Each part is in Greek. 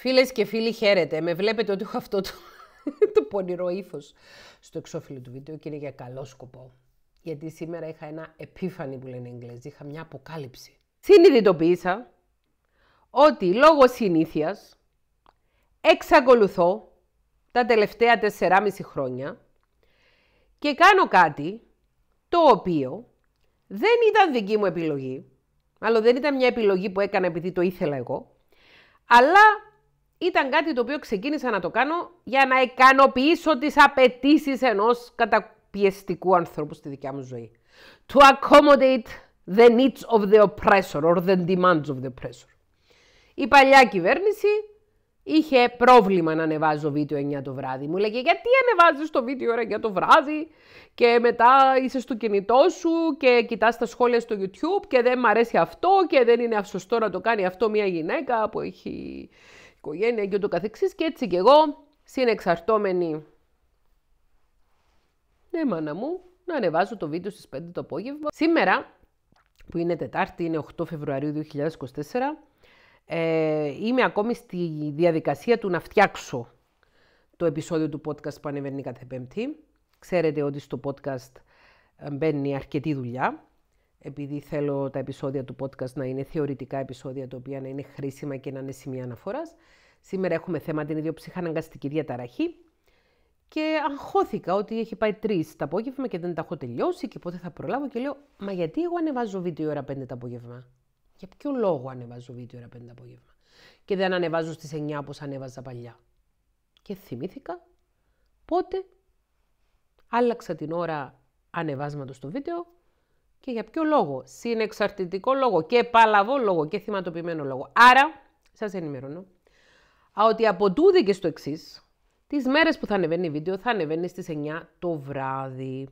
Φίλες και φίλοι, χαίρετε. Με βλέπετε ότι έχω αυτό το, το πονηρό ύφος στο εξώφυλλο του βίντεο και είναι για καλό σκοπό. Γιατί σήμερα είχα ένα επίφανη που λένε Εγγλέζοι, είχα μια αποκάλυψη. Συνειδητοποίησα ότι λόγω συνήθειας εξακολουθώ τα τελευταία 4,5 χρόνια και κάνω κάτι το οποίο δεν ήταν δική μου επιλογή, αλλά δεν ήταν μια επιλογή που έκανα επειδή το ήθελα εγώ, αλλά ήταν κάτι το οποίο ξεκίνησα να το κάνω για να ικανοποιήσω τις απαιτήσεις ενός καταπιεστικού ανθρώπου στη δικιά μου ζωή. To accommodate the needs of the oppressor or the demands of the oppressor. Η παλιά κυβέρνηση είχε πρόβλημα να ανεβάζω βίντεο 9 το βράδυ. Μου λέγε γιατί ανεβάζεις το βίντεο ώρα 9 το βράδυ και μετά είσαι στο κινητό σου και κοιτάς τα σχόλια στο YouTube και δεν μ' αρέσει αυτό και δεν είναι σωστό να το κάνει αυτό μια γυναίκα που έχει οικογένεια και ούτω καθεξής και έτσι και εγώ συνεξαρτώμενη. Ναι μάνα μου, να ανεβάζω το βίντεο στις 5 το απόγευμα. Σήμερα που είναι Τετάρτη, είναι 8 Φεβρουαρίου 2024, ε, είμαι ακόμη στη διαδικασία του να φτιάξω το επεισόδιο του podcast που ανεβαίνει κάθε Πέμπτη. Ξέρετε ότι στο podcast ε, μπαίνει αρκετή δουλειά επειδή θέλω τα επεισόδια του podcast να είναι θεωρητικά επεισόδια τα οποία να είναι χρήσιμα και να είναι σημεία αναφοράς. Σήμερα έχουμε θέμα την ιδιοψυχαναγκαστική διαταραχή και αγχώθηκα ότι έχει πάει 3 το απόγευμα και δεν τα έχω τελειώσει και πότε θα προλάβω και λέω «Μα γιατί εγώ ανεβάζω βίντεο ώρα 5 το απόγευμα» Για ποιο λόγο ανεβάζω βίντεο ώρα 5 το απόγευμα και δεν ανεβάζω στις 9 όπως ανέβαζα παλιά. Και θυμήθηκα πότε άλλαξα την ώρα ανεβάσματος στο βίντεο και για ποιο λόγο, συνεξαρτητικό λόγο και παλαβό λόγο και θυματοποιημένο λόγο. Άρα, σας ενημερώνω, ότι από τούδε και στο εξής, τις μέρες που θα ανεβαίνει βίντεο θα ανεβαίνει στις 9 το βράδυ.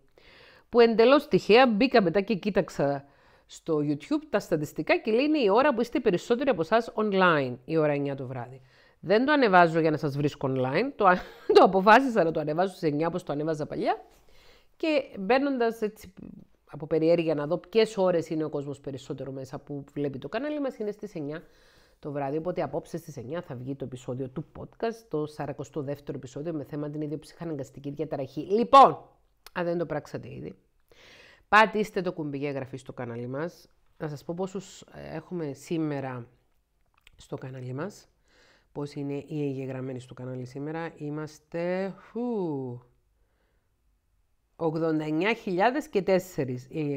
Που εντελώς τυχαία μπήκα μετά και κοίταξα στο YouTube τα στατιστικά και λέει είναι η ώρα που είστε περισσότεροι από εσάς online, η ώρα 9 το βράδυ. Δεν το ανεβάζω για να σας βρίσκω online, το, το αποφάσισα να το ανεβάζω στις 9 όπως το ανέβαζα παλιά και μπαίνοντας έτσι από περιέργεια να δω ποιες ώρες είναι ο κόσμος περισσότερο μέσα που βλέπει το κανάλι μας, είναι στις 9 το βράδυ. Οπότε απόψε στις 9 θα βγει το επεισόδιο του podcast, το 42ο επεισόδιο με θέμα την ψυχαναγκαστική διαταραχή. Λοιπόν, αν δεν το πράξατε ήδη, πατήστε το κουμπί για εγγραφή στο κανάλι μας. Να σας πω πόσους ε, έχουμε σήμερα στο κανάλι μας. Πώς είναι οι εγγεγραμμένοι στο κανάλι σήμερα. Είμαστε. Φου, 89.004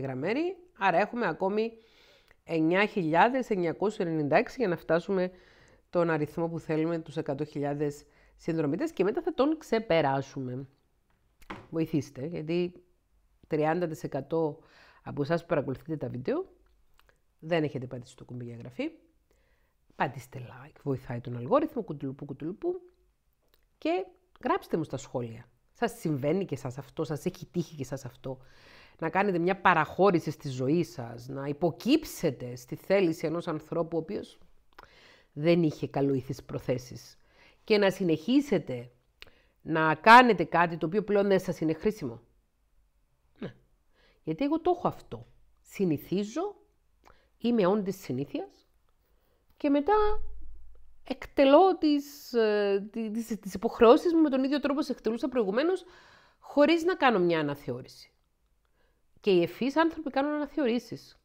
γραμμέρι, άρα έχουμε ακόμη 9.996 για να φτάσουμε τον αριθμό που θέλουμε, τους 100.000 συνδρομητές και μετά θα τον ξεπεράσουμε. Βοηθήστε, γιατί 30% από εσάς που παρακολουθείτε τα βίντεο δεν έχετε πατήσει το κουμπί για εγγραφή. Πατήστε like, βοηθάει τον αλγόριθμο, κουτουλουπού κουτουλουπού και γράψτε μου στα σχόλια Σα συμβαίνει και σας αυτό, σας έχει τύχει και σας αυτό. Να κάνετε μια παραχώρηση στη ζωή σας, να υποκύψετε στη θέληση ενός ανθρώπου ο οποίος δεν είχε καλοήθεις προθέσεις. Και να συνεχίσετε να κάνετε κάτι το οποίο πλέον δεν σας είναι χρήσιμο. Ναι. Γιατί εγώ το έχω αυτό. Συνηθίζω, είμαι όντι συνήθειας και μετά εκτελώ τις, ε, τις, τις υποχρεώσεις μου με τον ίδιο τρόπο σε εκτελούσα προηγουμένως, χωρίς να κάνω μια αναθεώρηση. Και οι ευφύς άνθρωποι κάνουν αναθεωρήσεις.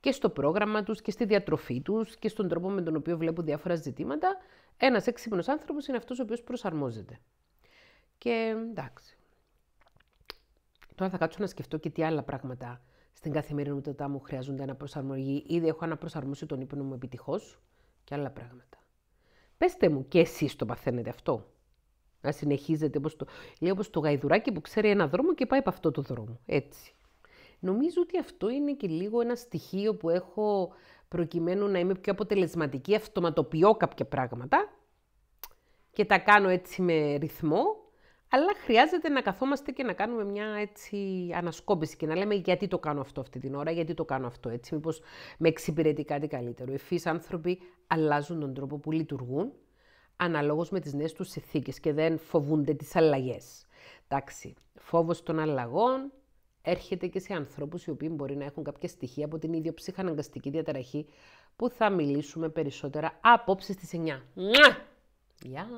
Και στο πρόγραμμα τους και στη διατροφή τους και στον τρόπο με τον οποίο βλέπουν διάφορα ζητήματα, ένας έξυπνος άνθρωπος είναι αυτός ο οποίος προσαρμόζεται. Και εντάξει. Τώρα θα κάτσω να σκεφτώ και τι άλλα πράγματα στην καθημερινότητά μου χρειάζονται να προσαρμογή. Ήδη έχω αναπροσαρμόσει τον ύπνο μου επιτυχώς και άλλα πράγματα. Πεςτε μου, και εσείς το παθαίνετε αυτό. Να συνεχίζετε όπως το, λέει, όπως το γαϊδουράκι που ξέρει ένα δρόμο και πάει από αυτό το δρόμο. Έτσι. Νομίζω ότι αυτό είναι και λίγο ένα στοιχείο που έχω προκειμένου να είμαι πιο αποτελεσματική, αυτοματοποιώ κάποια πράγματα και τα κάνω έτσι με ρυθμό αλλά χρειάζεται να καθόμαστε και να κάνουμε μια έτσι ανασκόπηση και να λέμε γιατί το κάνω αυτό αυτή την ώρα, γιατί το κάνω αυτό έτσι, μήπως με εξυπηρετεί κάτι καλύτερο. Οι φύς άνθρωποι αλλάζουν τον τρόπο που λειτουργούν αναλόγως με τις νέες τους συνθήκες και δεν φοβούνται τις αλλαγές. Εντάξει, φόβος των αλλαγών έρχεται και σε ανθρώπους οι οποίοι μπορεί να έχουν κάποια στοιχεία από την ίδια ψυχαναγκαστική διαταραχή που θα μιλήσουμε περισσότερα απόψε στις 9. Γεια!